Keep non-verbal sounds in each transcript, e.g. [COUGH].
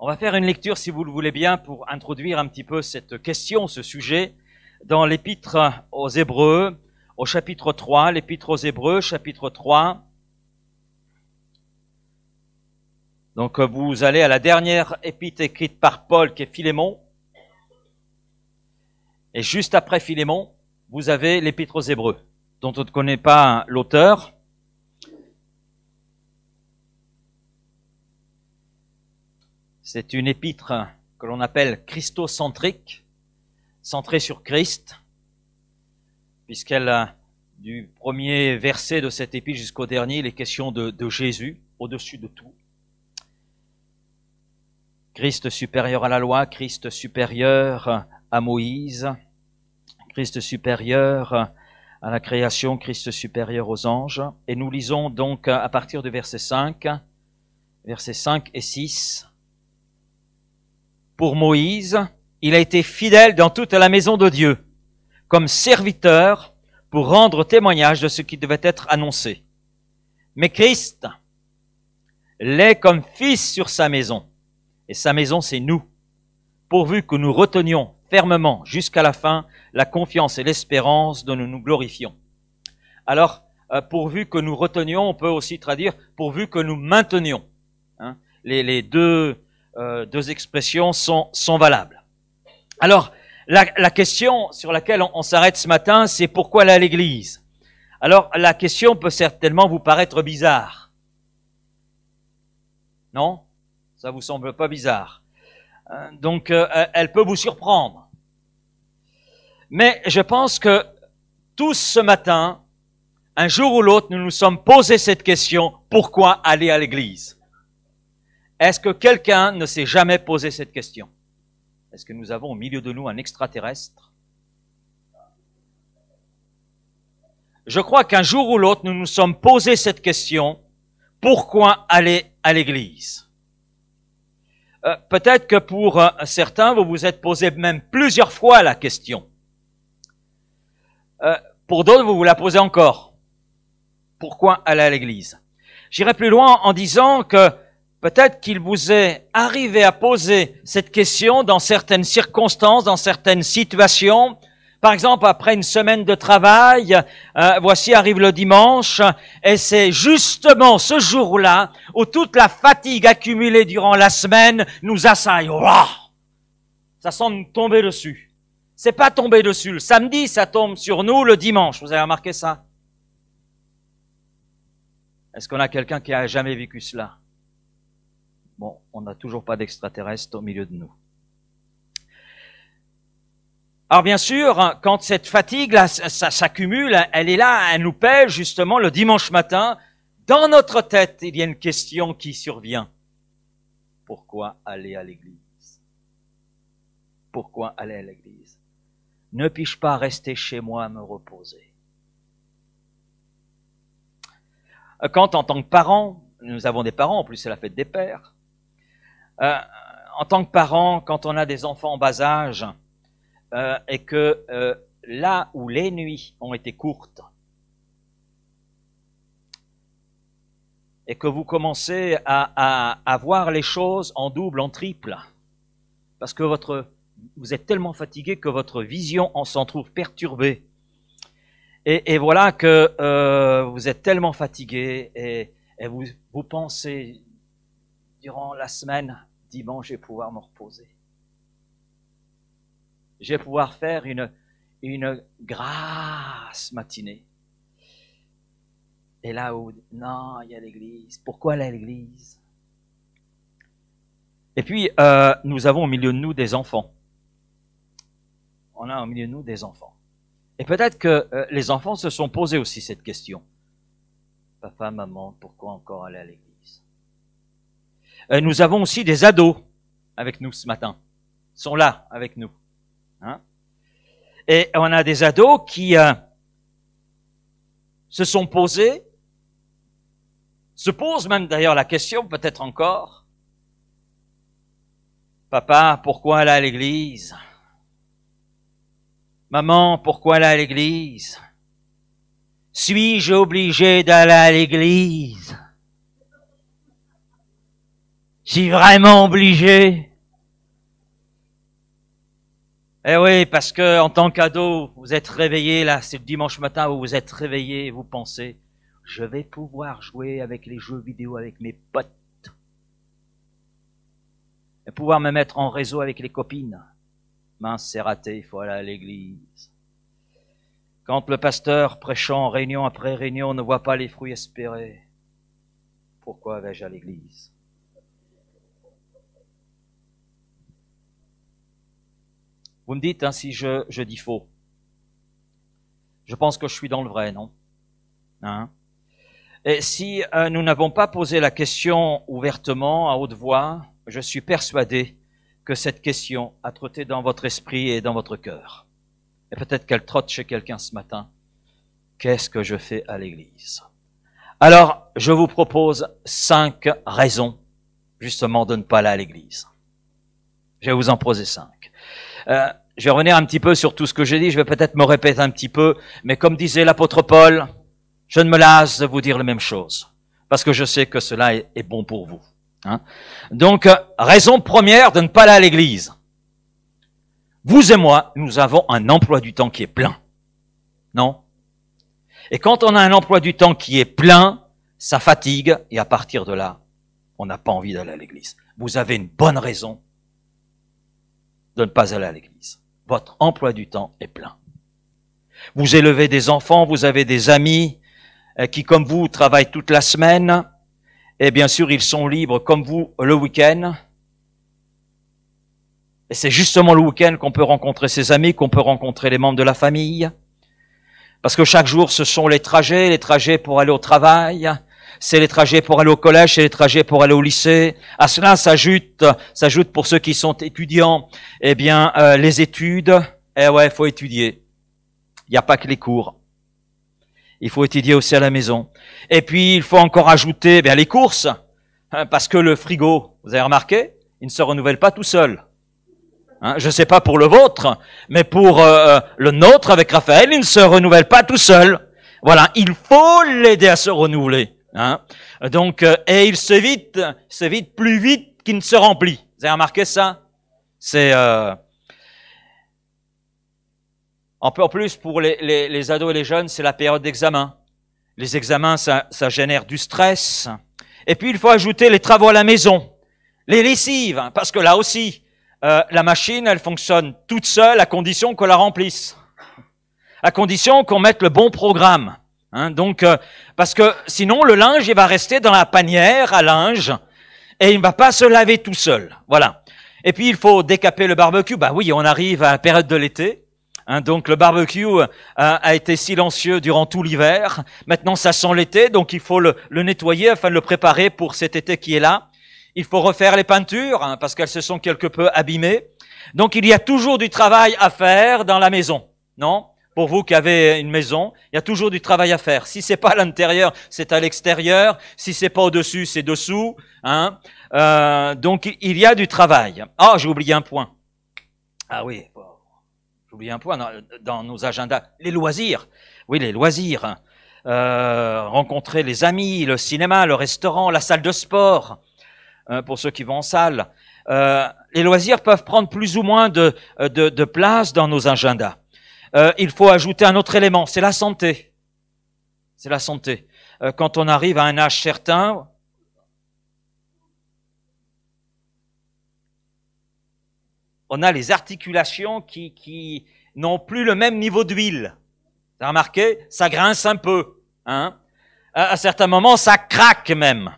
On va faire une lecture, si vous le voulez bien, pour introduire un petit peu cette question, ce sujet, dans l'épître aux Hébreux, au chapitre 3, l'épître aux Hébreux, chapitre 3. Donc vous allez à la dernière épître écrite par Paul, qui est Philémon. Et juste après Philémon, vous avez l'épître aux Hébreux, dont on ne connaît pas l'auteur. C'est une épître que l'on appelle christocentrique, centrée sur Christ, puisqu'elle, du premier verset de cette épître jusqu'au dernier, les questions de, Jésus au-dessus de tout. Christ supérieur à la loi, Christ supérieur à Moïse, Christ supérieur à la création, Christ supérieur aux anges. Et nous lisons donc à partir du verset 5, verset 5 et 6, pour Moïse, il a été fidèle dans toute la maison de Dieu, comme serviteur pour rendre témoignage de ce qui devait être annoncé. Mais Christ l'est comme fils sur sa maison, et sa maison c'est nous, pourvu que nous retenions fermement jusqu'à la fin la confiance et l'espérance dont nous nous glorifions. Alors, euh, pourvu que nous retenions, on peut aussi traduire pourvu que nous maintenions. Hein, les deux euh, deux expressions sont, sont valables. Alors, la, question sur laquelle on, s'arrête ce matin, c'est pourquoi aller à l'église Alors, la question peut certainement vous paraître bizarre. Non Ça vous semble pas bizarre. Euh, donc, euh, elle peut vous surprendre. Mais je pense que tous ce matin, un jour ou l'autre, nous nous sommes posé cette question, pourquoi aller à l'église est-ce que quelqu'un ne s'est jamais posé cette question Est-ce que nous avons au milieu de nous un extraterrestre Je crois qu'un jour ou l'autre, nous nous sommes posé cette question, pourquoi aller à l'église euh, Peut-être que pour euh, certains, vous vous êtes posé même plusieurs fois la question. Euh, pour d'autres, vous vous la posez encore. Pourquoi aller à l'église J'irai plus loin en disant que Peut-être qu'il vous est arrivé à poser cette question dans certaines circonstances, dans certaines situations. Par exemple, après une semaine de travail, euh, voici arrive le dimanche, et c'est justement ce jour-là où toute la fatigue accumulée durant la semaine nous assaille. ça semble tomber dessus. C'est pas tombé dessus. Le samedi, ça tombe sur nous le dimanche. Vous avez remarqué ça Est-ce qu'on a quelqu'un qui a jamais vécu cela Bon, on n'a toujours pas d'extraterrestres au milieu de nous. Alors bien sûr, quand cette fatigue là, ça s'accumule, elle est là, elle nous pèse justement le dimanche matin. Dans notre tête, il y a une question qui survient. Pourquoi aller à l'église Pourquoi aller à l'église Ne puis-je pas rester chez moi à me reposer Quand en tant que parents, nous avons des parents, en plus c'est la fête des pères, euh, en tant que parent, quand on a des enfants en bas âge, euh, et que euh, là où les nuits ont été courtes, et que vous commencez à, voir les choses en double, en triple, parce que votre, vous êtes tellement fatigué que votre vision en s'en trouve perturbée. Et, voilà que vous êtes tellement fatigué et, vous pensez durant la semaine dimanche, je vais pouvoir me reposer. Je vais pouvoir faire une, une grasse matinée. Et là où, non, il y a l'église. Pourquoi l'église Et puis, euh, nous avons au milieu de nous des enfants. On a au milieu de nous des enfants. Et peut-être que euh, les enfants se sont posés aussi cette question. Papa, maman, pourquoi encore aller à l'église euh, nous avons aussi des ados avec nous ce matin. Ils sont là avec nous. Hein. Et on a des ados qui euh, se sont posés, se posent même d'ailleurs la question, peut-être encore, Papa, pourquoi aller à l'église Maman, pourquoi aller à l'église Suis-je obligé d'aller à l'église si vraiment obligé. Eh oui, parce que en tant qu'ado, vous êtes réveillé là, c'est le dimanche matin où vous êtes réveillé et vous pensez, je vais pouvoir jouer avec les jeux vidéo avec mes potes. Et pouvoir me mettre en réseau avec les copines. Mince, c'est raté, il faut aller à l'église. Quand le pasteur, prêchant réunion après réunion, ne voit pas les fruits espérés, pourquoi vais-je à l'église Vous me dites hein, si je, dis faux. Je pense que je suis dans le vrai, non hein? Et si euh, nous n'avons pas posé la question ouvertement, à haute voix, je suis persuadé que cette question a trotté dans votre esprit et dans votre cœur. Et peut-être qu'elle trotte chez quelqu'un ce matin. Qu'est-ce que je fais à l'église Alors, je vous propose cinq raisons justement de ne pas aller à l'église. Je vais vous en poser cinq. Euh, je vais revenir un petit peu sur tout ce que j'ai dit, je vais peut-être me répéter un petit peu, mais comme disait l'apôtre Paul, je ne me lasse de vous dire la même chose, parce que je sais que cela est, bon pour vous. Hein. Donc, euh, raison première de ne pas aller à l'église. Vous et moi, nous avons un emploi du temps qui est plein. Non Et quand on a un emploi du temps qui est plein, ça fatigue, et à partir de là, on n'a pas envie d'aller à l'église. Vous avez une bonne raison de ne pas aller à l'église. Votre emploi du temps est plein. Vous élevez des enfants, vous avez des amis euh, qui, comme vous, travaillent toute la semaine, et bien sûr, ils sont libres comme vous le week-end. Et c'est justement le week-end qu'on peut rencontrer ses amis, qu'on peut rencontrer les membres de la famille. Parce que chaque jour, ce sont les trajets, les trajets pour aller au travail, c'est les trajets pour aller au collège, c'est les trajets pour aller au lycée. À cela s'ajoute, s'ajoute pour ceux qui sont étudiants, eh bien, euh, les études. Eh ouais, faut étudier. Il n'y a pas que les cours. Il faut étudier aussi à la maison. Et puis, il faut encore ajouter eh les courses, hein, parce que le frigo, vous avez remarqué, il ne se renouvelle pas tout seul. Hein, je ne sais pas pour le vôtre, mais pour euh, euh, le nôtre avec Raphaël, il ne se renouvelle pas tout seul. Voilà, il faut l'aider à se renouveler. Hein? Donc, euh, et il se vide, se vide plus vite qu'il ne se remplit. Vous avez remarqué ça C'est euh... en plus pour les, les, les, ados et les jeunes, c'est la période d'examen. Les examens, ça, ça, génère du stress. Et puis il faut ajouter les travaux à la maison, les lessives, hein, parce que là aussi, euh, la machine, elle fonctionne toute seule à condition qu'on la remplisse, à condition qu'on mette le bon programme. Hein. donc, euh, parce que sinon, le linge, il va rester dans la panière à linge et il ne va pas se laver tout seul. Voilà. Et puis, il faut décaper le barbecue. Bah oui, on arrive à la période de l'été. Hein. donc, le barbecue euh, a été silencieux durant tout l'hiver. Maintenant, ça sent l'été, donc il faut le, nettoyer afin de le préparer pour cet été qui est là. Il faut refaire les peintures hein, parce qu'elles se sont quelque peu abîmées. Donc, il y a toujours du travail à faire dans la maison. Non pour vous qui avez une maison, il y a toujours du travail à faire. Si c'est pas à l'intérieur, c'est à l'extérieur. Si c'est pas au-dessus, c'est dessous. Hein euh, donc il y a du travail. Ah, j'ai oublié un point. Ah oui, j'ai oublié un point dans, nos agendas. Les loisirs. Oui, les loisirs. Hein. Euh, rencontrer les amis, le cinéma, le restaurant, la salle de sport, euh, pour ceux qui vont en salle. Euh, les loisirs peuvent prendre plus ou moins de, de, de place dans nos agendas. Euh, il faut ajouter un autre élément, c'est la santé. C'est la santé. Euh, quand on arrive à un âge certain, on a les articulations qui, qui n'ont plus le même niveau d'huile. Vous avez remarqué Ça grince un peu. Hein à, certains moments, ça craque même.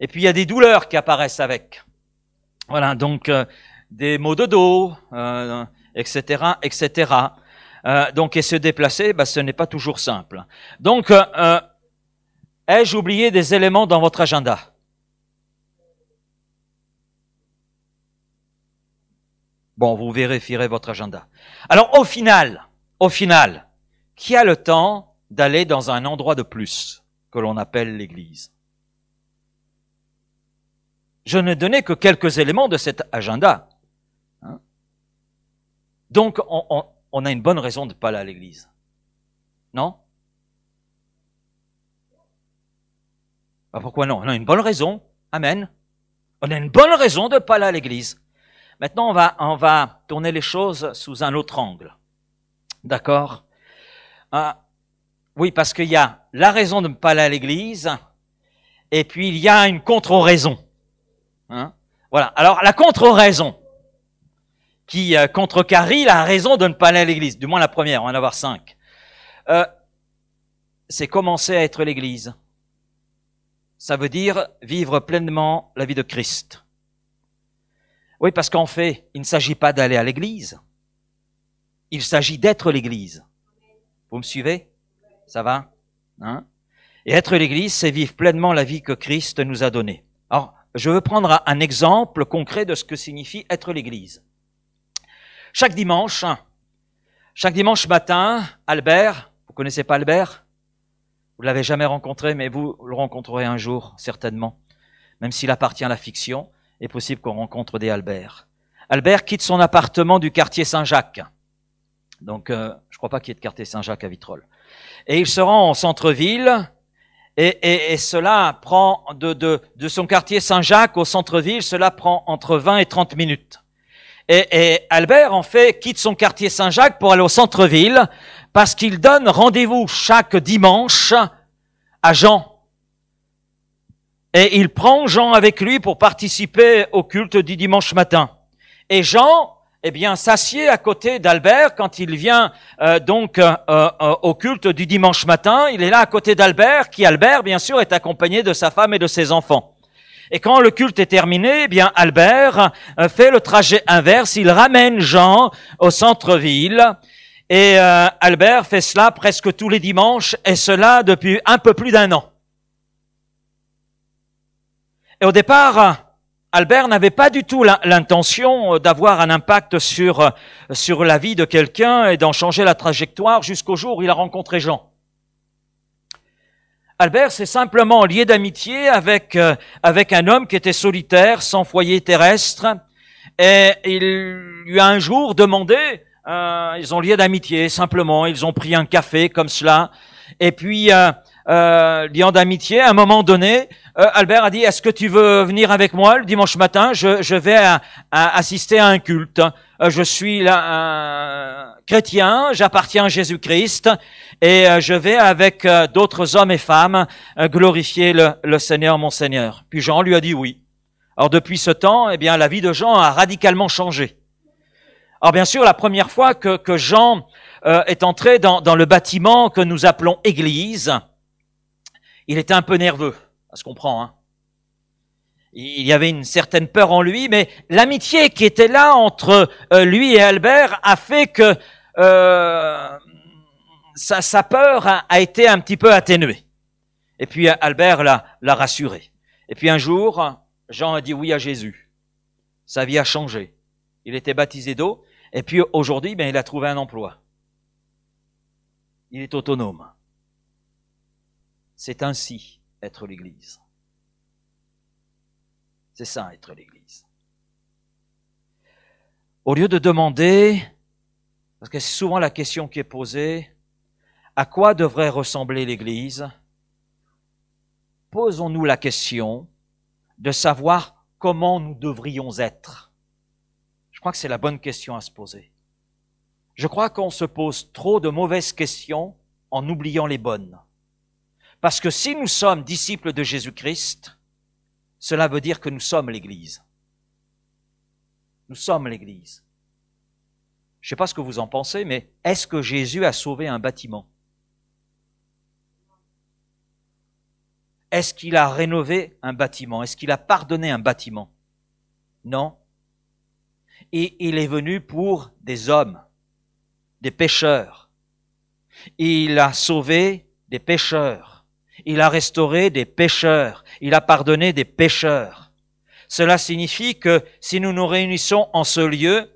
Et puis il y a des douleurs qui apparaissent avec. Voilà, donc euh, des maux de dos, etc., etc. Euh, donc, et se déplacer, bah, ce n'est pas toujours simple. Donc, euh, euh, ai-je oublié des éléments dans votre agenda Bon, vous vérifierez votre agenda. Alors, au final, au final, qui a le temps d'aller dans un endroit de plus que l'on appelle l'Église Je ne donné que quelques éléments de cet agenda. Hein. Donc, on, on a une bonne raison de ne pas aller à l'église. Non bah Pourquoi non On a une bonne raison. Amen. On a une bonne raison de ne pas aller à l'église. Maintenant, on va, on va tourner les choses sous un autre angle. D'accord ah, Oui, parce qu'il y a la raison de ne pas aller à l'église, et puis il y a une contre-raison. Hein? voilà. Alors, la contre-raison, qui euh, contre contrecarrie la raison de ne pas aller à l'église, du moins la première, on va en avoir cinq. Euh, c'est commencer à être l'église. Ça veut dire vivre pleinement la vie de Christ. Oui, parce qu'en fait, il ne s'agit pas d'aller à l'église. Il s'agit d'être l'église. Vous me suivez Ça va hein Et être l'église, c'est vivre pleinement la vie que Christ nous a donnée. Alors, je veux prendre un exemple concret de ce que signifie être l'église. Chaque dimanche, hein. chaque dimanche matin, Albert, vous connaissez pas Albert Vous l'avez jamais rencontré, mais vous le rencontrerez un jour, certainement. Même s'il appartient à la fiction, il est possible qu'on rencontre des Albert. Albert quitte son appartement du quartier Saint-Jacques. Donc, euh, je crois pas qu'il y ait de quartier Saint-Jacques à Vitrolles. Et il se rend au centre-ville, et, et, cela prend de, de son quartier Saint-Jacques au centre-ville, cela prend entre 20 et 30 minutes. Et, Albert, en fait, quitte son quartier Saint-Jacques pour aller au centre-ville parce qu'il donne rendez-vous chaque dimanche à Jean. Et il prend Jean avec lui pour participer au culte du dimanche matin. Et Jean, eh bien, s'assied à côté d'Albert quand il vient euh, donc euh, euh, au culte du dimanche matin. Il est là à côté d'Albert, qui Albert, bien sûr, est accompagné de sa femme et de ses enfants. Et quand le culte est terminé, eh bien Albert euh, fait le trajet inverse, il ramène Jean au centre-ville. Et euh, Albert fait cela presque tous les dimanches, et cela depuis un peu plus d'un an. Et au départ, Albert n'avait pas du tout l'intention euh, d'avoir un impact sur, sur la vie de quelqu'un et d'en changer la trajectoire jusqu'au jour où il a rencontré Jean. Albert s'est simplement lié d'amitié avec, euh, avec un homme qui était solitaire, sans foyer terrestre, et il lui a un jour demandé, euh, ils ont lié d'amitié simplement, ils ont pris un café comme cela, et puis euh, euh liant d'amitié, à un moment donné, Albert a dit, est-ce que tu veux venir avec moi le dimanche matin je, vais assister à un culte, je suis là, un chrétien, j'appartiens à Jésus-Christ, et euh, je vais avec euh, d'autres hommes et femmes euh, glorifier le, Seigneur, mon Seigneur. Puis Jean lui a dit oui. Alors depuis ce temps, eh bien, la vie de Jean a radicalement changé. Alors bien sûr, la première fois que, Jean est entré dans, le bâtiment que nous appelons église, il était un peu nerveux, à ce qu'on prend. Hein. Il y avait une certaine peur en lui, mais l'amitié qui était là entre lui et Albert a fait que sa, peur a, été un petit peu atténuée. Et puis Albert l'a rassuré. Et puis un jour, Jean a dit oui à Jésus. Sa vie a changé. Il était baptisé d'eau. Et puis aujourd'hui, ben, il a trouvé un emploi. Il est autonome. C'est ainsi être l'Église. C'est ça être l'Église. Au lieu de demander, parce que c'est souvent la question qui est posée, à quoi devrait ressembler l'Église Posons-nous la question de savoir comment nous devrions être. Je crois que c'est la bonne question à se poser. Je crois qu'on se pose trop de mauvaises questions en oubliant les bonnes. Parce que si nous sommes disciples de Jésus-Christ, cela veut dire que nous sommes l'Église. Nous sommes l'Église. Je ne sais pas ce que vous en pensez, mais est-ce que Jésus a sauvé un bâtiment Est-ce qu'il a rénové un bâtiment Est-ce qu'il a pardonné un bâtiment Non. Et il est venu pour des hommes, des pêcheurs. Il a sauvé des pêcheurs, Il a restauré des pêcheurs, Il a pardonné des pêcheurs. Cela signifie que si nous nous réunissons en ce lieu,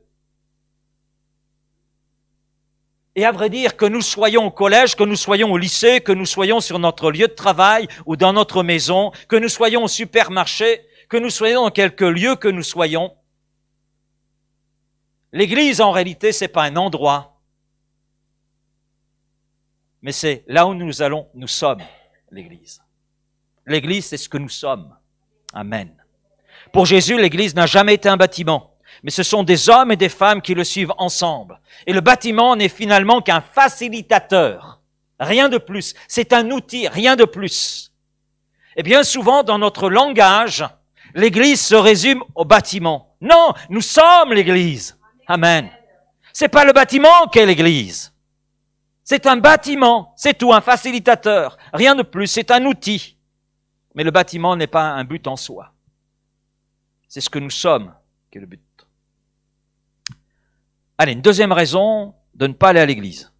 Et à vrai dire, que nous soyons au collège, que nous soyons au lycée, que nous soyons sur notre lieu de travail ou dans notre maison, que nous soyons au supermarché, que nous soyons dans quelque lieu que nous soyons, l'église en réalité, c'est pas un endroit, mais c'est là où nous allons, nous sommes l'église. L'église, c'est ce que nous sommes. Amen. Pour Jésus, l'église n'a jamais été un bâtiment mais ce sont des hommes et des femmes qui le suivent ensemble. Et le bâtiment n'est finalement qu'un facilitateur, rien de plus. C'est un outil, rien de plus. Et bien souvent, dans notre langage, l'Église se résume au bâtiment. Non, nous sommes l'Église. Amen. C'est pas le bâtiment qu'est l'Église. C'est un bâtiment, c'est tout, un facilitateur, rien de plus, c'est un outil. Mais le bâtiment n'est pas un but en soi. C'est ce que nous sommes qui est le but. Allez, une deuxième raison de ne pas aller à l'église.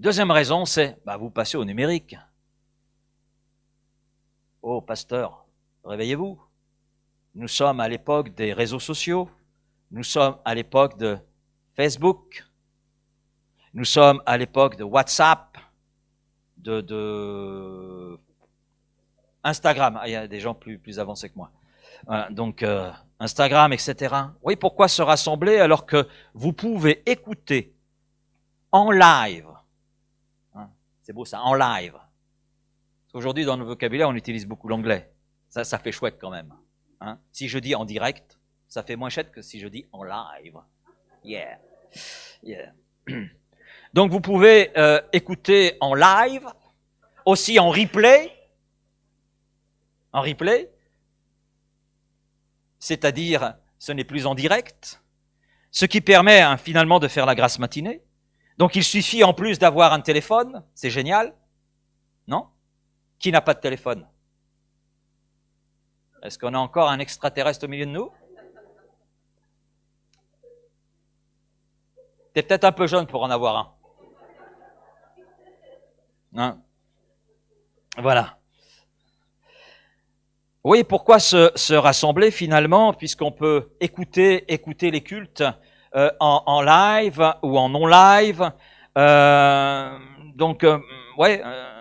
Deuxième raison, c'est bah, vous passez au numérique. Oh, pasteur, réveillez-vous. Nous sommes à l'époque des réseaux sociaux. Nous sommes à l'époque de Facebook. Nous sommes à l'époque de WhatsApp, de, de Instagram. Ah, il y a des gens plus, plus avancés que moi. Euh, donc euh, Instagram, etc. Oui, pourquoi se rassembler alors que vous pouvez écouter en live hein, C'est beau ça, en live. Aujourd'hui, dans le vocabulaire, on utilise beaucoup l'anglais. Ça, ça fait chouette quand même. Hein, si je dis en direct, ça fait moins chouette que si je dis en live. Yeah. Yeah. [CLEARS THROAT] Donc vous pouvez euh, écouter en live, aussi en replay. En replay c'est-à-dire ce n'est plus en direct, ce qui permet hein, finalement de faire la grâce matinée. Donc il suffit en plus d'avoir un téléphone, c'est génial, non Qui n'a pas de téléphone Est-ce qu'on a encore un extraterrestre au milieu de nous T'es peut-être un peu jeune pour en avoir un. Hein voilà. Oui, pourquoi se, se rassembler finalement, puisqu'on peut écouter, écouter les cultes euh, en, en, live ou en non-live. Euh, donc, euh, ouais, euh,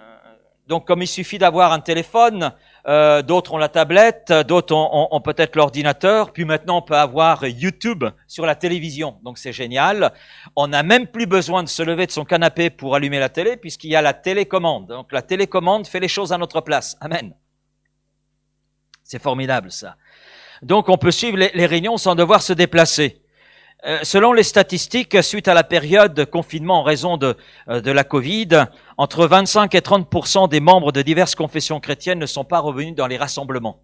donc comme il suffit d'avoir un téléphone, d'autres ont la tablette, d'autres ont, ont peut-être l'ordinateur, puis maintenant on peut avoir YouTube sur la télévision, donc c'est génial. On n'a même plus besoin de se lever de son canapé pour allumer la télé, puisqu'il y a la télécommande. Donc la télécommande fait les choses à notre place. Amen. C'est formidable ça. Donc on peut suivre les, réunions sans devoir se déplacer. Euh, selon les statistiques, suite à la période de confinement en raison de, euh, de la Covid, entre 25 et 30 des membres de diverses confessions chrétiennes ne sont pas revenus dans les rassemblements.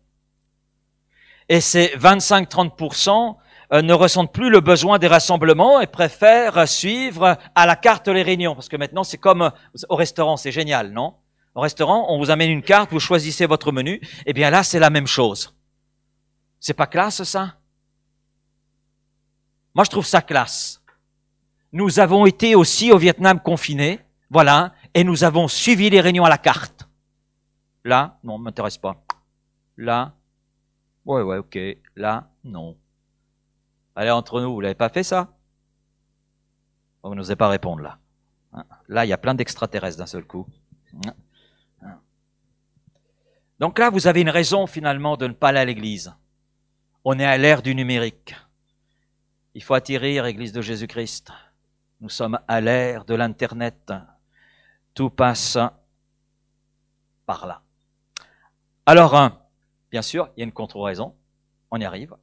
Et ces 25-30 euh, ne ressentent plus le besoin des rassemblements et préfèrent suivre à la carte les réunions. Parce que maintenant, c'est comme au restaurant, c'est génial, non au restaurant, on vous amène une carte, vous choisissez votre menu. Eh bien là, c'est la même chose. C'est pas classe ça Moi, je trouve ça classe. Nous avons été aussi au Vietnam confinés, voilà, et nous avons suivi les réunions à la carte. Là, non, m'intéresse pas. Là, ouais, ouais, ok. Là, non. Allez, entre nous, vous l'avez pas fait ça oh, Vous n'osez pas répondre là. Hein? Là, il y a plein d'extraterrestres d'un seul coup. Hein? Donc là, vous avez une raison finalement de ne pas aller à l'église. On est à l'ère du numérique. Il faut attirer l'église de Jésus-Christ. Nous sommes à l'ère de l'Internet. Tout passe par là. Alors, hein, bien sûr, il y a une contre-raison. On y arrive.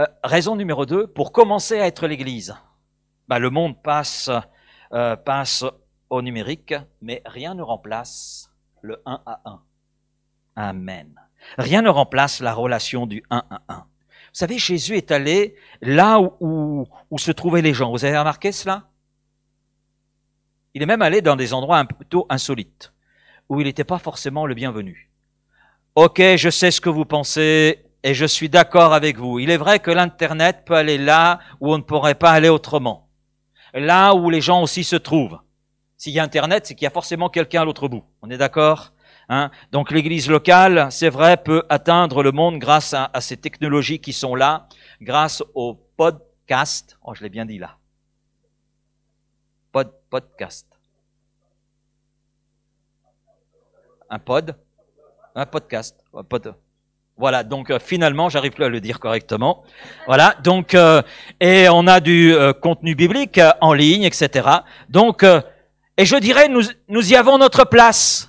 Euh, raison numéro deux, pour commencer à être l'Église. Bah, le monde passe, euh, passe au numérique, mais rien ne remplace le 1 à 1. Amen. Rien ne remplace la relation du 1 à 1. Vous savez, Jésus est allé là où, où, se trouvaient les gens. Vous avez remarqué cela Il est même allé dans des endroits un plutôt insolites, où il n'était pas forcément le bienvenu. Ok, je sais ce que vous pensez et je suis d'accord avec vous. Il est vrai que l'Internet peut aller là où on ne pourrait pas aller autrement. Là où les gens aussi se trouvent. S'il y a Internet, c'est qu'il y a forcément quelqu'un à l'autre bout. On est d'accord Hein. Donc l'Église locale, c'est vrai, peut atteindre le monde grâce à, ces technologies qui sont là, grâce au podcast, Oh, je l'ai bien dit là. Pod, podcast. Un pod Un podcast. Voilà, donc euh, finalement, j'arrive plus à le dire correctement. Voilà, donc euh, et on a du euh, contenu biblique en ligne, etc. Donc et je dirais, nous nous y avons notre place.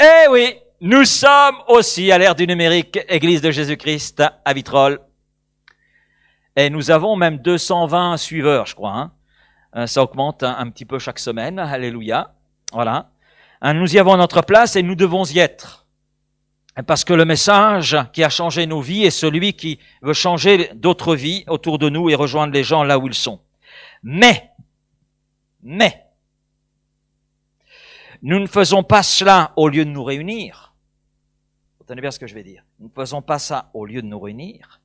Eh oui, nous sommes aussi à l'ère du numérique, Église de Jésus-Christ à Vitrolles. Et nous avons même 220 suiveurs, je crois. Hein. Euh, ça augmente un, petit peu chaque semaine. Alléluia. Voilà. Hein, nous y avons notre place et nous devons y être. Parce que le message qui a changé nos vies est celui qui veut changer d'autres vies autour de nous et rejoindre les gens là où ils sont. Mais, mais, nous ne faisons pas cela au lieu de nous réunir. Vous Entendez bien ce que je vais dire. Nous ne faisons pas ça au lieu de nous réunir,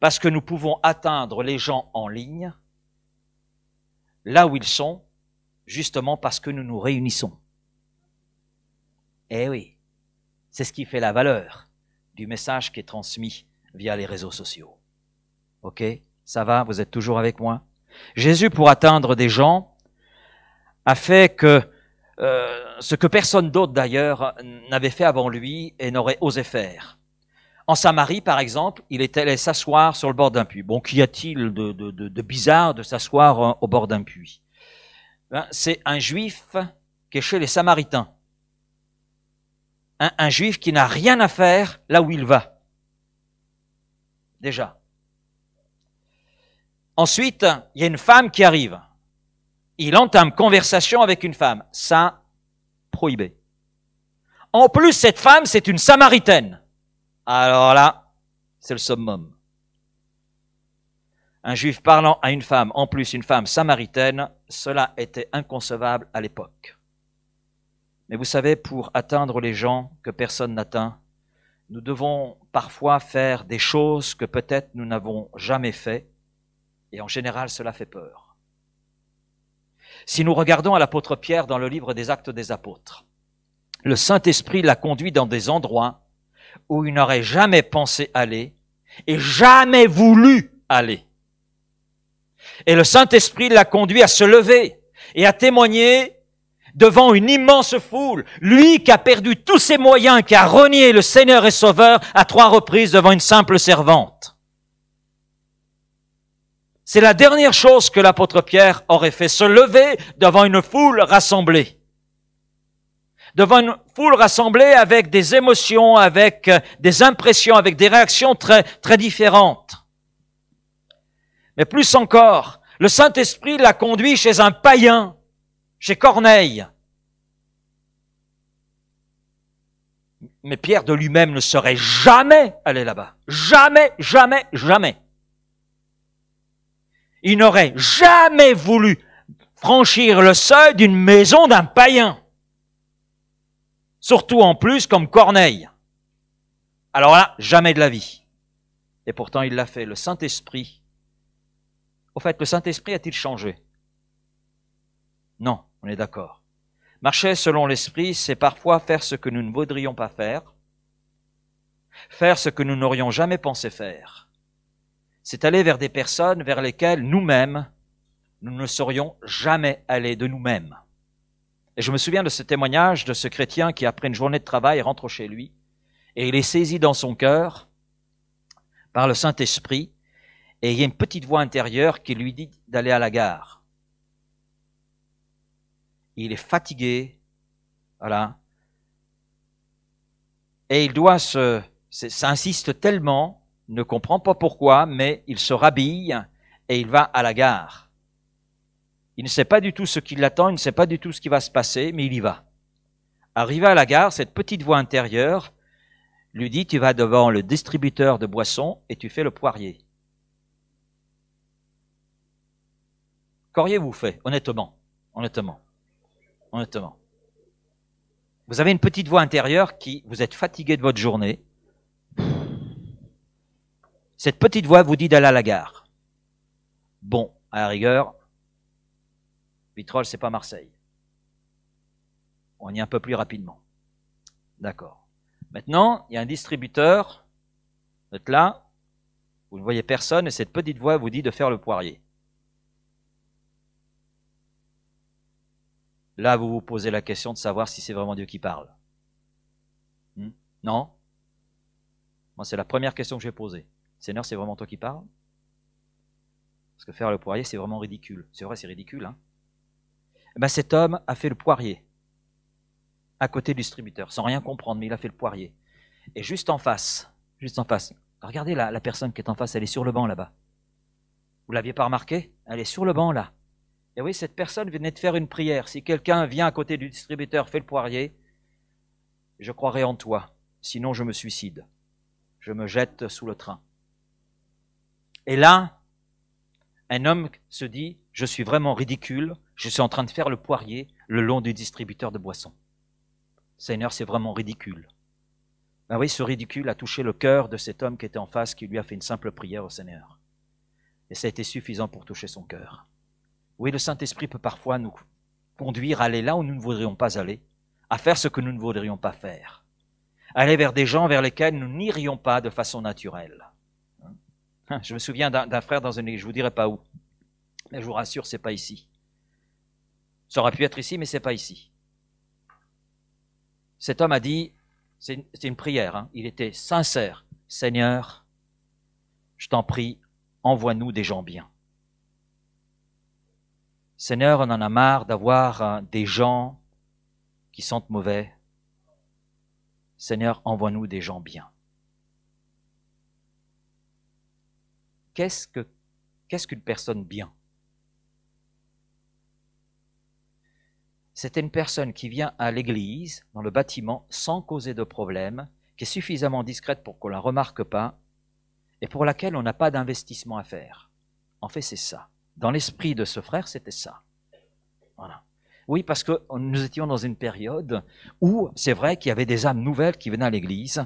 parce que nous pouvons atteindre les gens en ligne, là où ils sont, justement parce que nous nous réunissons. Eh oui, c'est ce qui fait la valeur du message qui est transmis via les réseaux sociaux. Ok Ça va Vous êtes toujours avec moi Jésus, pour atteindre des gens, a fait que euh, ce que personne d'autre d'ailleurs n'avait fait avant lui et n'aurait osé faire. En Samarie, par exemple, il est allé s'asseoir sur le bord d'un puits. Bon, qu'y a-t-il de, bizarre de s'asseoir euh, au bord d'un puits ben, C'est un juif qui est chez les Samaritains. Un, un juif qui n'a rien à faire là où il va. Déjà. Ensuite, il y a une femme qui arrive. Il entame conversation avec une femme. Ça, prohibé. En plus, cette femme, c'est une samaritaine. Alors là, c'est le summum. Un juif parlant à une femme, en plus une femme samaritaine, cela était inconcevable à l'époque. Mais vous savez, pour atteindre les gens que personne n'atteint, nous devons parfois faire des choses que peut-être nous n'avons jamais fait, et en général cela fait peur. Si nous regardons à l'apôtre Pierre dans le livre des actes des apôtres, le Saint-Esprit l'a conduit dans des endroits où il n'aurait jamais pensé aller et jamais voulu aller. Et le Saint-Esprit l'a conduit à se lever et à témoigner devant une immense foule, lui qui a perdu tous ses moyens, qui a renié le Seigneur et Sauveur à trois reprises devant une simple servante. C'est la dernière chose que l'apôtre Pierre aurait fait, se lever devant une foule rassemblée. Devant une foule rassemblée avec des émotions, avec euh, des impressions, avec des réactions très, très différentes. Mais plus encore, le Saint-Esprit l'a conduit chez un païen, chez Corneille. Mais Pierre de lui-même ne serait jamais allé là-bas. Jamais, jamais, jamais il n'aurait jamais voulu franchir le seuil d'une maison d'un païen. Surtout en plus comme Corneille. Alors là, jamais de la vie. Et pourtant, il l'a fait. Le Saint-Esprit. Au fait, le Saint-Esprit a-t-il changé Non, on est d'accord. Marcher selon l'Esprit, c'est parfois faire ce que nous ne voudrions pas faire, faire ce que nous n'aurions jamais pensé faire c'est aller vers des personnes vers lesquelles nous-mêmes, nous ne serions jamais aller de nous-mêmes. Et je me souviens de ce témoignage de ce chrétien qui, après une journée de travail, rentre chez lui, et il est saisi dans son cœur par le Saint-Esprit, et il y a une petite voix intérieure qui lui dit d'aller à la gare. Il est fatigué, voilà, et il doit se, ça insiste tellement ne comprend pas pourquoi, mais il se rhabille et il va à la gare. Il ne sait pas du tout ce qui l'attend, il ne sait pas du tout ce qui va se passer, mais il y va. Arrivé à la gare, cette petite voix intérieure lui dit, tu vas devant le distributeur de boissons et tu fais le poirier. Qu'auriez-vous fait, honnêtement Honnêtement. Honnêtement. Vous avez une petite voix intérieure qui, vous êtes fatigué de votre journée, cette petite voix vous dit d'aller à la gare. Bon, à la rigueur, Vitrolles, c'est pas Marseille. On y est un peu plus rapidement. D'accord. Maintenant, il y a un distributeur. Vous là, vous ne voyez personne et cette petite voix vous dit de faire le poirier. Là, vous vous posez la question de savoir si c'est vraiment Dieu qui parle. Hmm? non Moi, c'est la première question que j'ai posée. Seigneur, c'est vraiment toi qui parles Parce que faire le poirier, c'est vraiment ridicule. C'est vrai, c'est ridicule. Hein eh ben, cet homme a fait le poirier à côté du distributeur, sans rien comprendre, mais il a fait le poirier. Et juste en face, juste en face, regardez la, la personne qui est en face, elle est sur le banc là-bas. Vous l'aviez pas remarqué Elle est sur le banc là. Et oui, cette personne venait de faire une prière. Si quelqu'un vient à côté du distributeur, fait le poirier, je croirai en toi, sinon je me suicide. Je me jette sous le train. Et là, un homme se dit, je suis vraiment ridicule, je suis en train de faire le poirier le long du distributeur de boissons. Seigneur, c'est vraiment ridicule. Ben oui, ce ridicule a touché le cœur de cet homme qui était en face, qui lui a fait une simple prière au Seigneur. Et ça a été suffisant pour toucher son cœur. Oui, le Saint-Esprit peut parfois nous conduire à aller là où nous ne voudrions pas aller, à faire ce que nous ne voudrions pas faire, aller vers des gens vers lesquels nous n'irions pas de façon naturelle. Hein, je me souviens d'un frère dans une église, je vous dirai pas où. Mais je vous rassure, c'est pas ici. Ça aurait pu être ici, mais c'est pas ici. Cet homme a dit, c'est une, prière, hein. il était sincère. Seigneur, je t'en prie, envoie-nous des gens bien. Seigneur, on en a marre d'avoir euh, des gens qui sentent mauvais. Seigneur, envoie-nous des gens bien. qu'est-ce qu'une personne bien C'était une personne qui vient à l'église, dans le bâtiment, sans causer de problème, qui est suffisamment discrète pour qu'on ne la remarque pas, et pour laquelle on n'a pas d'investissement à faire. En fait, c'est ça. Dans l'esprit de ce frère, c'était ça. Voilà. Oui, parce que nous étions dans une période où c'est vrai qu'il y avait des âmes nouvelles qui venaient à l'Église,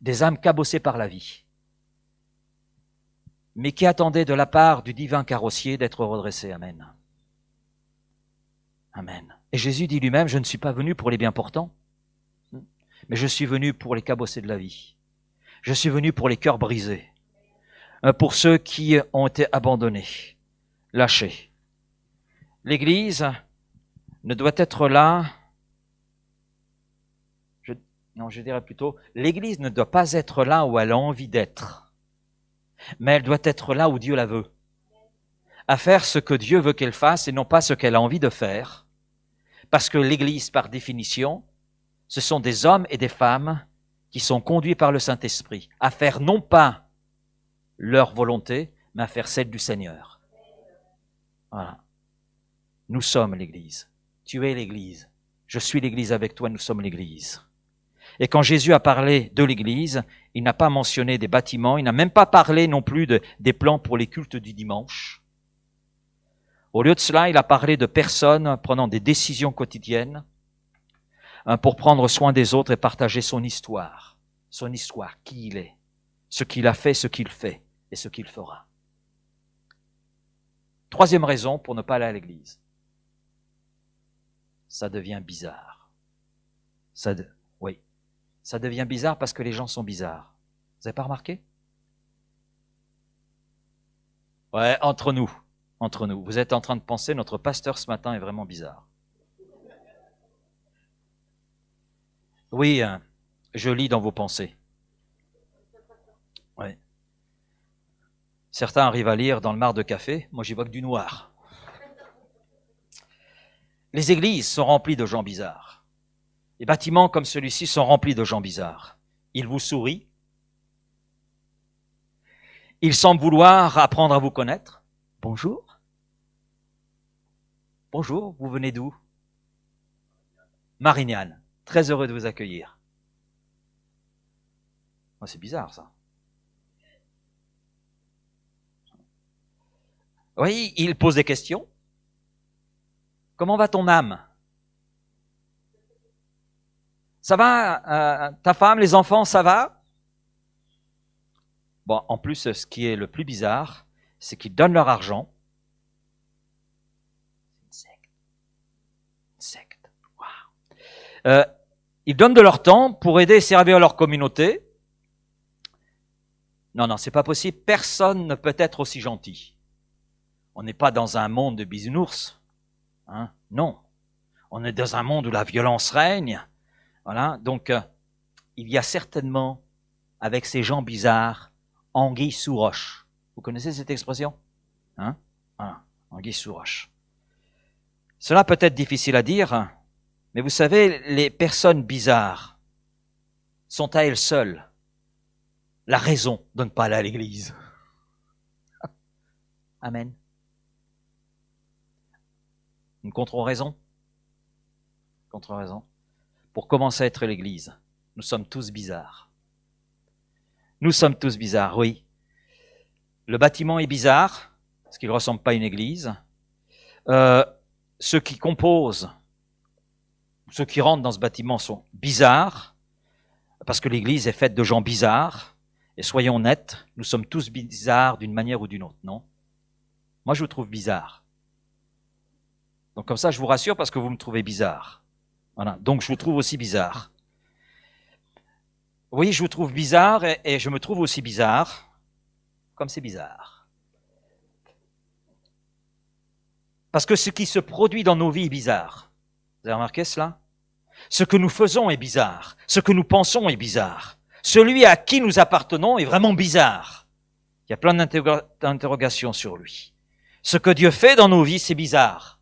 des âmes cabossées par la vie mais qui attendait de la part du divin carrossier d'être redressé. Amen. Amen. Et Jésus dit lui-même, je ne suis pas venu pour les bien portants, mais je suis venu pour les cabossés de la vie. Je suis venu pour les cœurs brisés, euh, pour ceux qui ont été abandonnés, lâchés. L'Église ne doit être là, non, je dirais plutôt, l'Église ne doit pas être là où elle a envie d'être mais elle doit être là où Dieu la veut, à faire ce que Dieu veut qu'elle fasse et non pas ce qu'elle a envie de faire, parce que l'Église, par définition, ce sont des hommes et des femmes qui sont conduits par le Saint-Esprit, à faire non pas leur volonté, mais à faire celle du Seigneur. Voilà. Nous sommes l'Église. Tu es l'Église. Je suis l'Église avec toi, nous sommes l'Église. Et quand Jésus a parlé de l'Église, il n'a pas mentionné des bâtiments, il n'a même pas parlé non plus des plans pour les cultes du dimanche. Au lieu de cela, il a parlé de personnes prenant des décisions quotidiennes pour prendre soin des autres et partager son histoire, son histoire, qui il est, ce qu'il a fait, ce qu'il fait et ce qu'il fera. Troisième raison pour ne pas aller à l'église. Ça devient bizarre. Ça ça devient bizarre parce que les gens sont bizarres. Vous n'avez pas remarqué Ouais, entre nous, entre nous. Vous êtes en train de penser, notre pasteur ce matin est vraiment bizarre. Oui, hein. je lis dans vos pensées. Ouais. Certains arrivent à lire dans le mar de café, moi que du noir. Les églises sont remplies de gens bizarres. Les bâtiments comme celui-ci sont remplis de gens bizarres. Ils vous sourient. Ils semblent vouloir apprendre à vous connaître. Bonjour. Bonjour, vous venez d'où Marignane. Très heureux de vous accueillir. Oh, c'est bizarre ça. Oui, il pose des questions. Comment va ton âme ça va euh, Ta femme, les enfants, ça va Bon, en plus, ce qui est le plus bizarre, c'est qu'ils donnent leur argent. Une secte. Une secte. Wow. Euh, ils donnent de leur temps pour aider et servir leur communauté. Non, non, c'est pas possible. Personne ne peut être aussi gentil. On n'est pas dans un monde de bisounours. Hein? Non. On est dans un monde où la violence règne, voilà, donc euh, il y a certainement, avec ces gens bizarres, anguille sous roche. Vous connaissez cette expression Hein voilà, Anguille sous roche. Cela peut être difficile à dire, mais vous savez, les personnes bizarres sont à elles seules la raison de ne pas aller à l'église. [LAUGHS] Amen. Une contre-raison Contre-raison pour commencer à être l'Église. Nous sommes tous bizarres. Nous sommes tous bizarres, oui. Le bâtiment est bizarre, parce qu'il ne ressemble pas à une église. Euh, ceux qui composent, ceux qui rentrent dans ce bâtiment sont bizarres, parce que l'église est faite de gens bizarres. Et soyons nets, nous sommes tous bizarres d'une manière ou d'une autre, non Moi, je vous trouve bizarre. Donc comme ça, je vous rassure parce que vous me trouvez bizarre. Voilà. Donc je vous trouve aussi bizarre. Oui, je vous trouve bizarre et, et je me trouve aussi bizarre, comme c'est bizarre. Parce que ce qui se produit dans nos vies est bizarre. Vous avez remarqué cela Ce que nous faisons est bizarre. Ce que nous pensons est bizarre. Celui à qui nous appartenons est vraiment bizarre. Il y a plein d'interrogations sur lui. Ce que Dieu fait dans nos vies, c'est bizarre.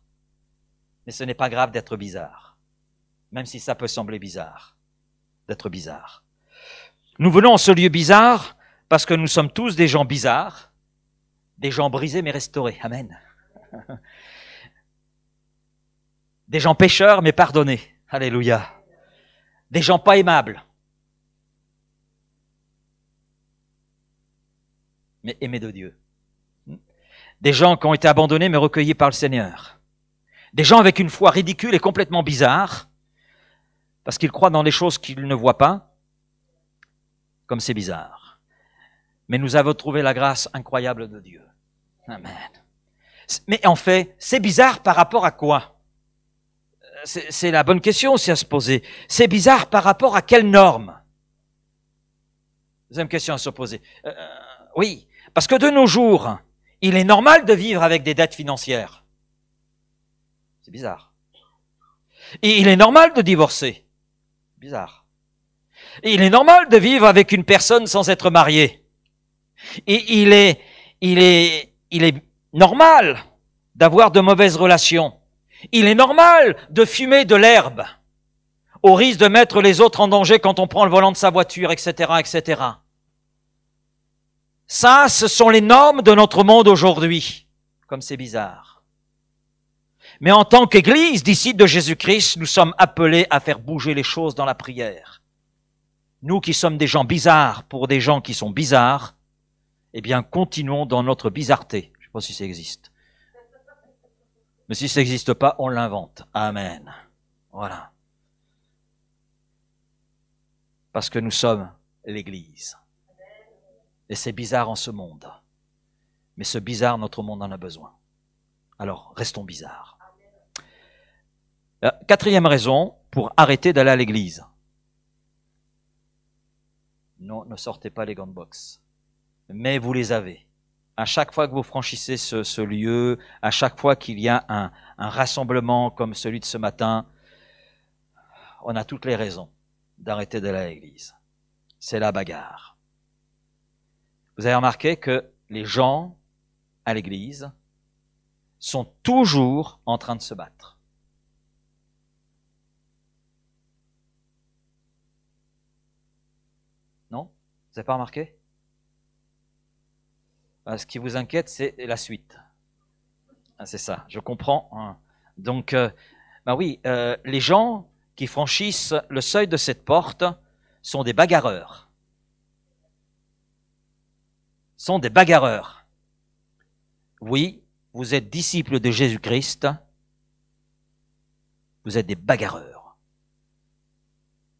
Mais ce n'est pas grave d'être bizarre même si ça peut sembler bizarre, d'être bizarre. Nous venons en ce lieu bizarre parce que nous sommes tous des gens bizarres, des gens brisés mais restaurés. Amen. [LAUGHS] Des gens pécheurs mais pardonnés. Alléluia. Des gens pas aimables. Mais aimés de Dieu. Des gens qui ont été abandonnés mais recueillis par le Seigneur. Des gens avec une foi ridicule et complètement bizarre, parce qu'ils croient dans des choses qu'il ne voient pas, comme c'est bizarre. Mais nous avons trouvé la grâce incroyable de Dieu. Amen. Mais en fait, c'est bizarre par rapport à quoi C'est la bonne question aussi à se poser. C'est bizarre par rapport à quelle norme Deuxième question à se poser. Euh, oui, parce que de nos jours, il est normal de vivre avec des dettes financières. C'est bizarre. Et il est normal de divorcer. Bizarre. il est normal de vivre avec une personne sans être marié. il est, il est, il est normal d'avoir de mauvaises relations. Il est normal de fumer de l'herbe au risque de mettre les autres en danger quand on prend le volant de sa voiture, etc., etc. Ça, ce sont les normes de notre monde aujourd'hui. Comme c'est bizarre. Mais en tant qu'Église, d'ici, de Jésus-Christ, nous sommes appelés à faire bouger les choses dans la prière. Nous qui sommes des gens bizarres pour des gens qui sont bizarres, eh bien, continuons dans notre bizarreté. Je ne sais pas si ça existe. Mais si ça n'existe pas, on l'invente. Amen. Voilà. Parce que nous sommes l'Église. Et c'est bizarre en ce monde. Mais ce bizarre, notre monde en a besoin. Alors, restons bizarres. Euh, quatrième raison pour arrêter d'aller à l'église. Non, ne sortez pas les gants de boxe. Mais vous les avez. À chaque fois que vous franchissez ce, lieu, à chaque fois qu'il y a un, un rassemblement comme celui de ce matin, on a toutes les raisons d'arrêter d'aller à l'église. C'est la bagarre. Vous avez remarqué que les gens à l'église sont toujours en train de se battre. Vous n'avez pas remarqué euh, Ce qui vous inquiète, c'est la suite. Ah, c'est ça, je comprends. Hein. Donc, euh, bah oui, euh, les gens qui franchissent le seuil de cette porte sont des bagarreurs. Sont des bagarreurs. Oui, vous êtes disciples de Jésus-Christ. Vous êtes des bagarreurs.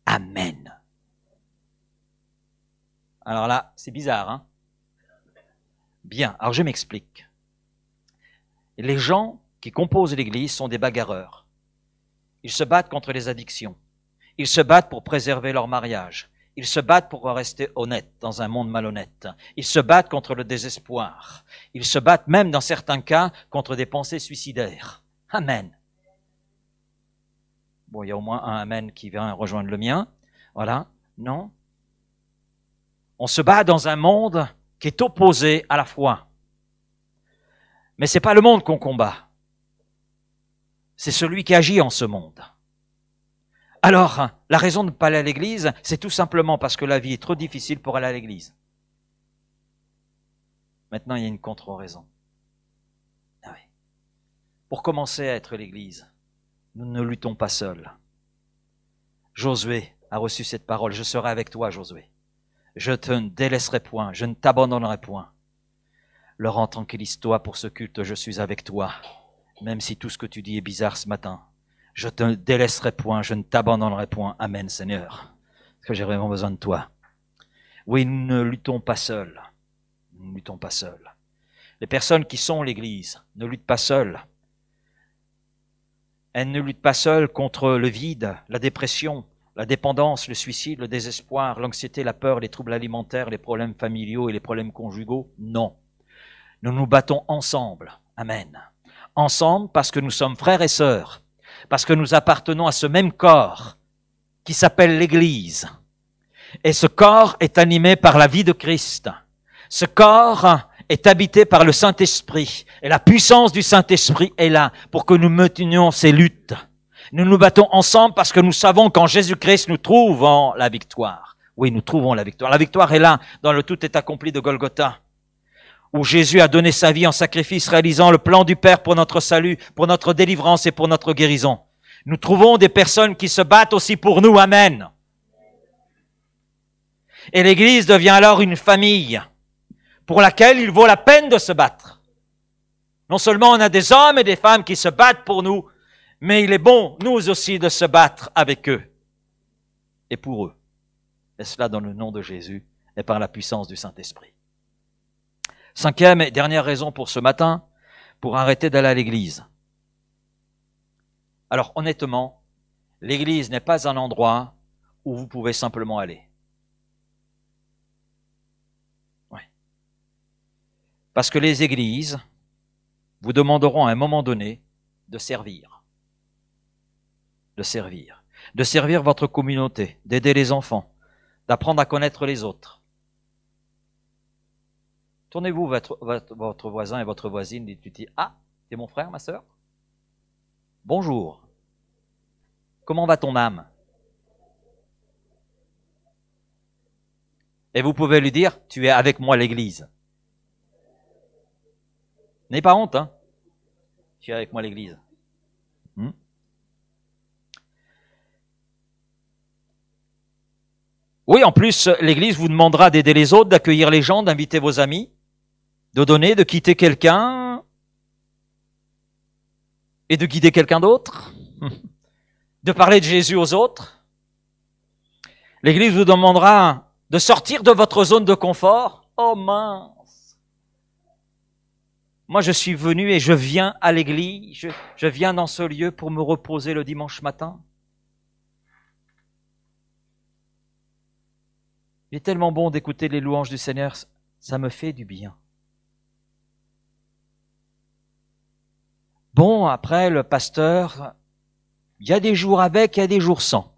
Amen. Alors là, c'est bizarre. Hein Bien, alors je m'explique. Les gens qui composent l'Église sont des bagarreurs. Ils se battent contre les addictions. Ils se battent pour préserver leur mariage. Ils se battent pour rester honnêtes dans un monde malhonnête. Ils se battent contre le désespoir. Ils se battent même dans certains cas contre des pensées suicidaires. Amen. Bon, il y a au moins un Amen qui vient rejoindre le mien. Voilà. Non on se bat dans un monde qui est opposé à la foi. Mais ce n'est pas le monde qu'on combat. C'est celui qui agit en ce monde. Alors, la raison de ne pas aller à l'église, c'est tout simplement parce que la vie est trop difficile pour aller à l'église. Maintenant, il y a une contre-raison. Ah pour commencer à être l'église, nous ne luttons pas seuls. Josué a reçu cette parole, je serai avec toi, Josué. Je te ne délaisserai point, je ne t'abandonnerai point. Laurent, tranquillise-toi pour ce culte, je suis avec toi. Même si tout ce que tu dis est bizarre ce matin, je te délaisserai point, je ne t'abandonnerai point. Amen, Seigneur. Parce que j'ai vraiment besoin de toi. Oui, nous ne luttons pas seuls. Nous ne luttons pas seuls. Les personnes qui sont l'Église ne luttent pas seules. Elles ne luttent pas seules contre le vide, la dépression, la dépendance, le suicide, le désespoir, l'anxiété, la peur, les troubles alimentaires, les problèmes familiaux et les problèmes conjugaux Non. Nous nous battons ensemble. Amen. Ensemble parce que nous sommes frères et sœurs, parce que nous appartenons à ce même corps qui s'appelle l'Église. Et ce corps est animé par la vie de Christ. Ce corps est habité par le Saint-Esprit. Et la puissance du Saint-Esprit est là pour que nous maintenions ces luttes. Nous nous battons ensemble parce que nous savons qu'en Jésus-Christ, nous trouvons la victoire. Oui, nous trouvons la victoire. La victoire est là, dans le tout est accompli de Golgotha, où Jésus a donné sa vie en sacrifice, réalisant le plan du Père pour notre salut, pour notre délivrance et pour notre guérison. Nous trouvons des personnes qui se battent aussi pour nous. Amen. Et l'Église devient alors une famille pour laquelle il vaut la peine de se battre. Non seulement on a des hommes et des femmes qui se battent pour nous, mais il est bon, nous aussi, de se battre avec eux et pour eux. Et cela dans le nom de Jésus et par la puissance du Saint-Esprit. Cinquième et dernière raison pour ce matin, pour arrêter d'aller à l'église. Alors honnêtement, l'église n'est pas un endroit où vous pouvez simplement aller. Oui. Parce que les églises vous demanderont à un moment donné de servir de servir, de servir votre communauté, d'aider les enfants, d'apprendre à connaître les autres. Tournez-vous votre, votre, voisin et votre voisine, dites dis ah, es mon frère, ma soeur Bonjour. Comment va ton âme Et vous pouvez lui dire, tu es avec moi à l'église. N'aie pas honte, hein. Tu es avec moi à l'église. Oui, en plus, euh, l'Église vous demandera d'aider les autres, d'accueillir les gens, d'inviter vos amis, de donner, de quitter quelqu'un et de guider quelqu'un d'autre, [LAUGHS] de parler de Jésus aux autres. L'Église vous demandera de sortir de votre zone de confort. Oh mince Moi, je suis venu et je viens à l'Église, je, je viens dans ce lieu pour me reposer le dimanche matin. Il est tellement bon d'écouter les louanges du Seigneur, ça me fait du bien. Bon, après, le pasteur, il y a des jours avec, il y a des jours sans.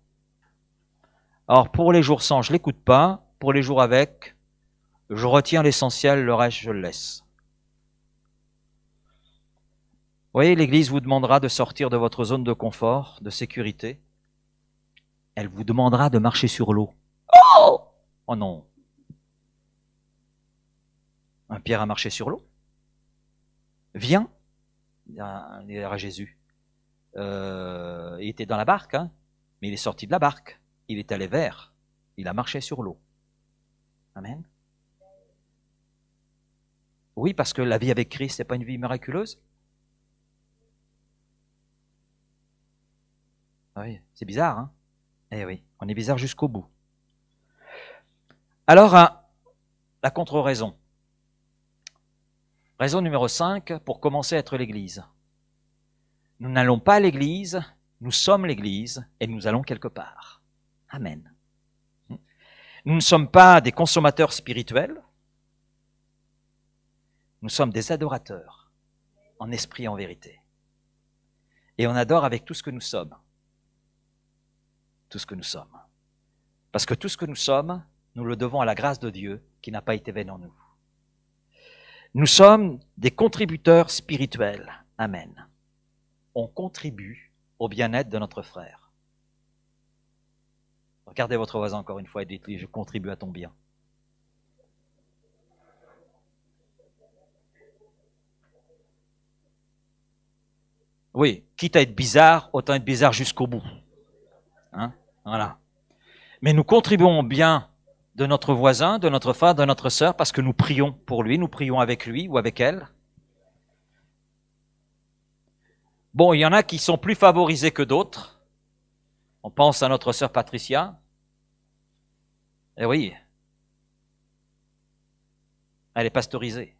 Alors, pour les jours sans, je l'écoute pas. Pour les jours avec, je retiens l'essentiel, le reste, je le laisse. Vous voyez, l'Église vous demandera de sortir de votre zone de confort, de sécurité. Elle vous demandera de marcher sur l'eau. Oh Oh non Un Pierre a marché sur l'eau Viens à Jésus. Euh, il était dans la barque, hein, mais il est sorti de la barque. Il est allé vers. Il a marché sur l'eau. Amen. Oui, parce que la vie avec Christ, n'est pas une vie miraculeuse. Ah oui, c'est bizarre, hein Eh oui, on est bizarre jusqu'au bout. Alors, la contre-raison. Raison numéro 5 pour commencer à être l'Église. Nous n'allons pas à l'Église, nous sommes l'Église et nous allons quelque part. Amen. Nous ne sommes pas des consommateurs spirituels, nous sommes des adorateurs, en esprit, et en vérité. Et on adore avec tout ce que nous sommes. Tout ce que nous sommes. Parce que tout ce que nous sommes, nous le devons à la grâce de Dieu qui n'a pas été vaine en nous. Nous sommes des contributeurs spirituels. Amen. On contribue au bien-être de notre frère. Regardez votre voisin encore une fois et dites-lui, je contribue à ton bien. Oui, quitte à être bizarre, autant être bizarre jusqu'au bout. Hein voilà. Mais nous contribuons bien de notre voisin, de notre frère, de notre sœur, parce que nous prions pour lui, nous prions avec lui ou avec elle. Bon, il y en a qui sont plus favorisés que d'autres. On pense à notre sœur Patricia. Eh oui, elle est pasteurisée.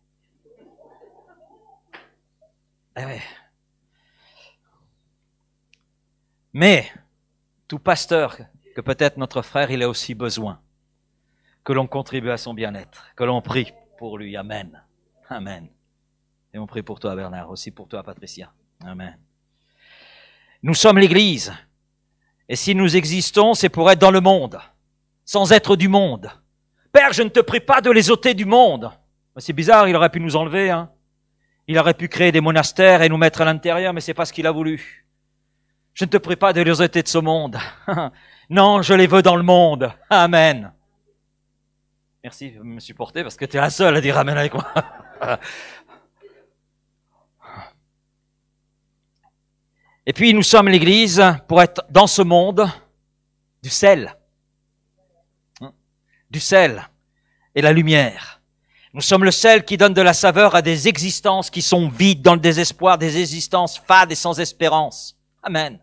Eh Mais tout pasteur que peut-être notre frère, il a aussi besoin que l'on contribue à son bien-être, que l'on prie pour lui. Amen. Amen. Et on prie pour toi, Bernard, aussi pour toi, Patricia. Amen. Nous sommes l'Église. Et si nous existons, c'est pour être dans le monde, sans être du monde. Père, je ne te prie pas de les ôter du monde. C'est bizarre, il aurait pu nous enlever. Hein. Il aurait pu créer des monastères et nous mettre à l'intérieur, mais c'est pas ce qu'il a voulu. Je ne te prie pas de les ôter de ce monde. [LAUGHS] non, je les veux dans le monde. Amen. Merci de me supporter parce que tu es la seule à dire Amen avec moi. [LAUGHS] Et puis nous sommes l'Église pour être dans ce monde du sel. Du sel et la lumière. Nous sommes le sel qui donne de la saveur à des existences qui sont vides dans le désespoir, des existences fades et sans espérance. Amen.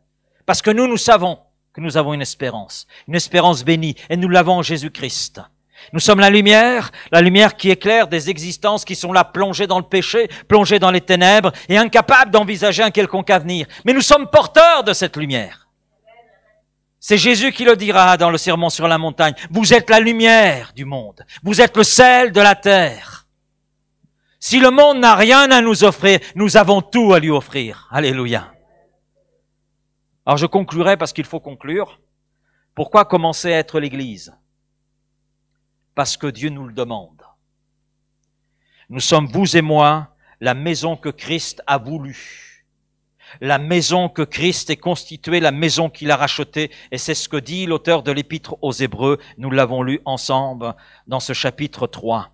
Parce que nous, nous savons que nous avons une espérance, une espérance bénie, et nous l'avons en Jésus-Christ. Nous sommes la lumière, la lumière qui éclaire des existences qui sont là plongées dans le péché, plongées dans les ténèbres et incapables d'envisager un quelconque avenir. Mais nous sommes porteurs de cette lumière. C'est Jésus qui le dira dans le sermon sur la montagne. Vous êtes la lumière du monde. Vous êtes le sel de la terre. Si le monde n'a rien à nous offrir, nous avons tout à lui offrir. Alléluia. Alors je conclurai parce qu'il faut conclure. Pourquoi commencer à être l'Église parce que Dieu nous le demande. Nous sommes, vous et moi, la maison que Christ a voulu, la maison que Christ est constituée, la maison qu'il a rachetée, et c'est ce que dit l'auteur de l'épître aux Hébreux, nous l'avons lu ensemble dans ce chapitre 3.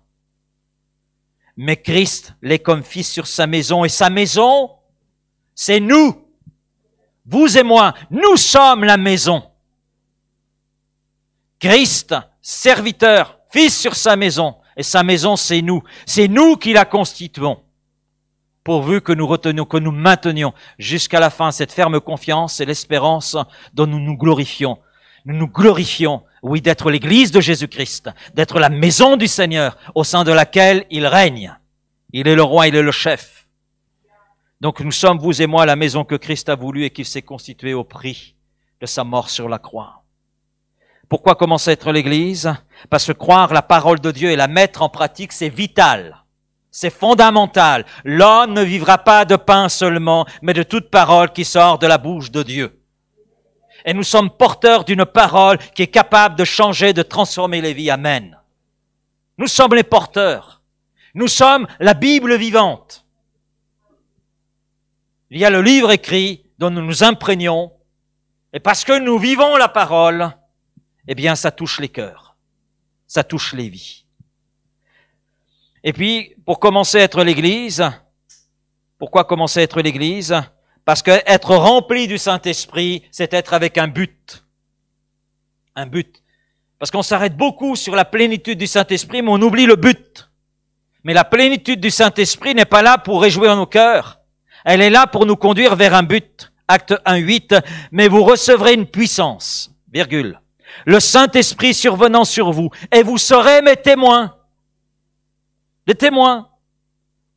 Mais Christ l'est comme fils sur sa maison, et sa maison, c'est nous, vous et moi, nous sommes la maison. Christ, serviteur, fils sur sa maison, et sa maison c'est nous. C'est nous qui la constituons, pourvu que nous retenions, que nous maintenions jusqu'à la fin cette ferme confiance et l'espérance dont nous nous glorifions. Nous nous glorifions, oui, d'être l'Église de Jésus-Christ, d'être la maison du Seigneur au sein de laquelle il règne. Il est le roi, il est le chef. Donc nous sommes, vous et moi, la maison que Christ a voulu et qu'il s'est constituée au prix de sa mort sur la croix. Pourquoi commencer à être l'Église Parce que croire la parole de Dieu et la mettre en pratique, c'est vital. C'est fondamental. L'homme ne vivra pas de pain seulement, mais de toute parole qui sort de la bouche de Dieu. Et nous sommes porteurs d'une parole qui est capable de changer, de transformer les vies. Amen. Nous sommes les porteurs. Nous sommes la Bible vivante. Il y a le livre écrit dont nous nous imprégnons. Et parce que nous vivons la parole, eh bien, ça touche les cœurs, ça touche les vies. Et puis, pour commencer à être l'Église, pourquoi commencer à être l'Église Parce que être rempli du Saint-Esprit, c'est être avec un but. Un but. Parce qu'on s'arrête beaucoup sur la plénitude du Saint-Esprit, mais on oublie le but. Mais la plénitude du Saint-Esprit n'est pas là pour réjouir nos cœurs. Elle est là pour nous conduire vers un but. Acte 8. Mais vous recevrez une puissance, virgule le Saint-Esprit survenant sur vous, et vous serez mes témoins. Les témoins.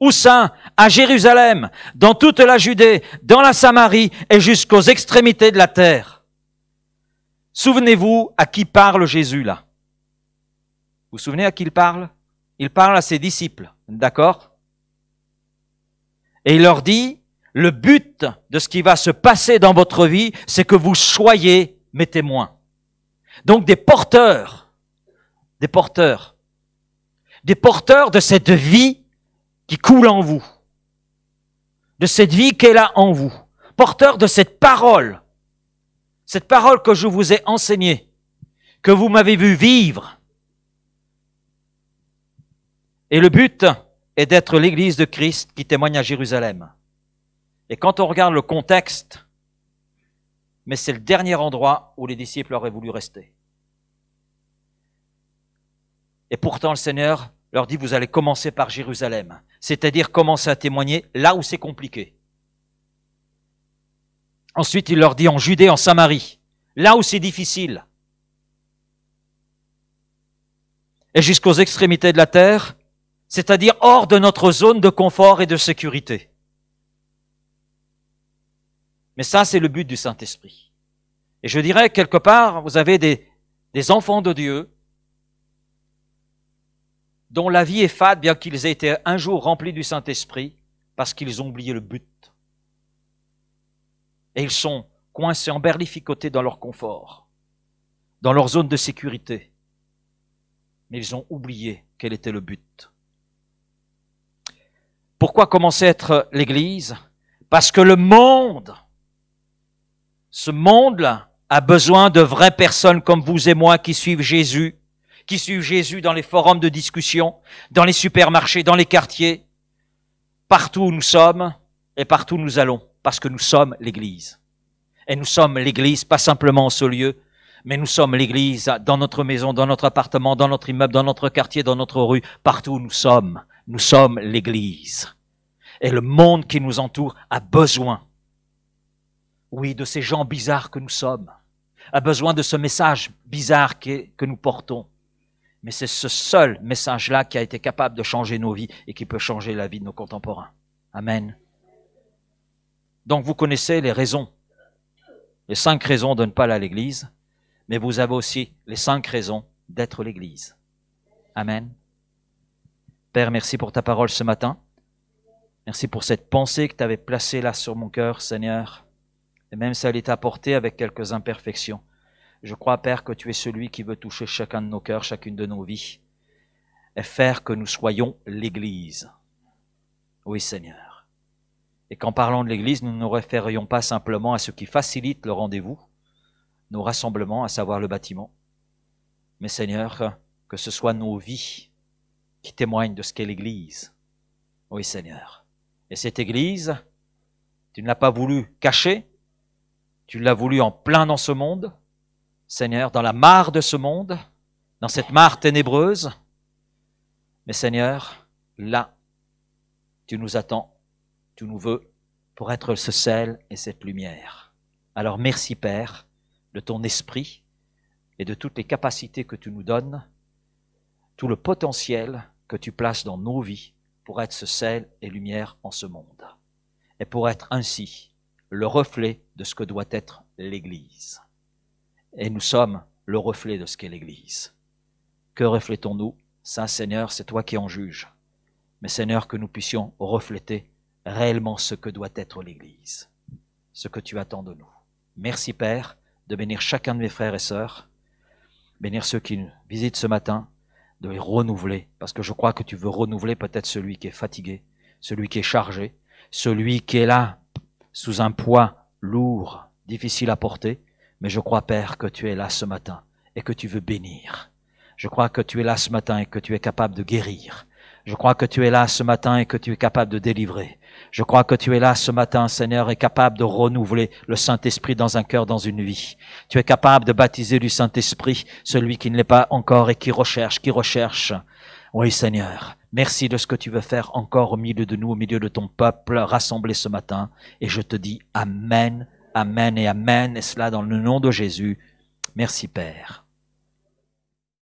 Où ça À Jérusalem, dans toute la Judée, dans la Samarie et jusqu'aux extrémités de la terre. Souvenez-vous à qui parle Jésus là. Vous vous souvenez à qui il parle Il parle à ses disciples, d'accord Et il leur dit, le but de ce qui va se passer dans votre vie, c'est que vous soyez mes témoins. Donc des porteurs, des porteurs, des porteurs de cette vie qui coule en vous, de cette vie qu'elle a en vous, porteurs de cette parole, cette parole que je vous ai enseignée, que vous m'avez vu vivre. Et le but est d'être l'Église de Christ qui témoigne à Jérusalem. Et quand on regarde le contexte mais c'est le dernier endroit où les disciples auraient voulu rester. Et pourtant, le Seigneur leur dit, vous allez commencer par Jérusalem, c'est-à-dire commencer à témoigner là où c'est compliqué. Ensuite, il leur dit en Judée, en Samarie, là où c'est difficile. Et jusqu'aux extrémités de la terre, c'est-à-dire hors de notre zone de confort et de sécurité. Mais ça, c'est le but du Saint-Esprit. Et je dirais, quelque part, vous avez des, des enfants de Dieu dont la vie est fade, bien qu'ils aient été un jour remplis du Saint-Esprit, parce qu'ils ont oublié le but. Et ils sont coincés, en berlificoté dans leur confort, dans leur zone de sécurité. Mais ils ont oublié quel était le but. Pourquoi commencer à être l'Église Parce que le monde ce monde-là a besoin de vraies personnes comme vous et moi qui suivent Jésus, qui suivent Jésus dans les forums de discussion, dans les supermarchés, dans les quartiers, partout où nous sommes et partout où nous allons, parce que nous sommes l'Église. Et nous sommes l'Église, pas simplement en ce lieu, mais nous sommes l'Église dans notre maison, dans notre appartement, dans notre immeuble, dans notre quartier, dans notre rue, partout où nous sommes. Nous sommes l'Église. Et le monde qui nous entoure a besoin oui, de ces gens bizarres que nous sommes, a besoin de ce message bizarre que, nous portons. Mais c'est ce seul message-là qui a été capable de changer nos vies et qui peut changer la vie de nos contemporains. Amen. Donc vous connaissez les raisons, les cinq raisons de ne pas aller à l'Église, mais vous avez aussi les cinq raisons d'être l'Église. Amen. Père, merci pour ta parole ce matin. Merci pour cette pensée que tu avais placée là sur mon cœur, Seigneur et même si elle est apportée avec quelques imperfections. Je crois, Père, que tu es celui qui veut toucher chacun de nos cœurs, chacune de nos vies, et faire que nous soyons l'Église. Oui, Seigneur. Et qu'en parlant de l'Église, nous ne nous référions pas simplement à ce qui facilite le rendez-vous, nos rassemblements, à savoir le bâtiment, mais Seigneur, que ce soit nos vies qui témoignent de ce qu'est l'Église. Oui, Seigneur. Et cette Église, tu ne l'as pas voulu cacher, tu l'as voulu en plein dans ce monde, Seigneur, dans la mare de ce monde, dans cette mare ténébreuse. Mais Seigneur, là, tu nous attends, tu nous veux pour être ce sel et cette lumière. Alors merci Père de ton esprit et de toutes les capacités que tu nous donnes, tout le potentiel que tu places dans nos vies pour être ce sel et lumière en ce monde, et pour être ainsi le reflet de ce que doit être l'Église. Et nous sommes le reflet de ce qu'est l'Église. Que reflétons-nous Saint Seigneur, c'est toi qui en juges. Mais Seigneur, que nous puissions refléter réellement ce que doit être l'Église, ce que tu attends de nous. Merci Père de bénir chacun de mes frères et sœurs, bénir ceux qui nous visitent ce matin, de les renouveler, parce que je crois que tu veux renouveler peut-être celui qui est fatigué, celui qui est chargé, celui qui est là sous un poids lourd, difficile à porter, mais je crois, Père, que tu es là ce matin et que tu veux bénir. Je crois que tu es là ce matin et que tu es capable de guérir. Je crois que tu es là ce matin et que tu es capable de délivrer. Je crois que tu es là ce matin, Seigneur, et capable de renouveler le Saint-Esprit dans un cœur, dans une vie. Tu es capable de baptiser du Saint-Esprit celui qui ne l'est pas encore et qui recherche, qui recherche. Oui Seigneur, merci de ce que tu veux faire encore au milieu de nous, au milieu de ton peuple rassemblé ce matin. Et je te dis Amen, Amen et Amen, et cela dans le nom de Jésus. Merci Père.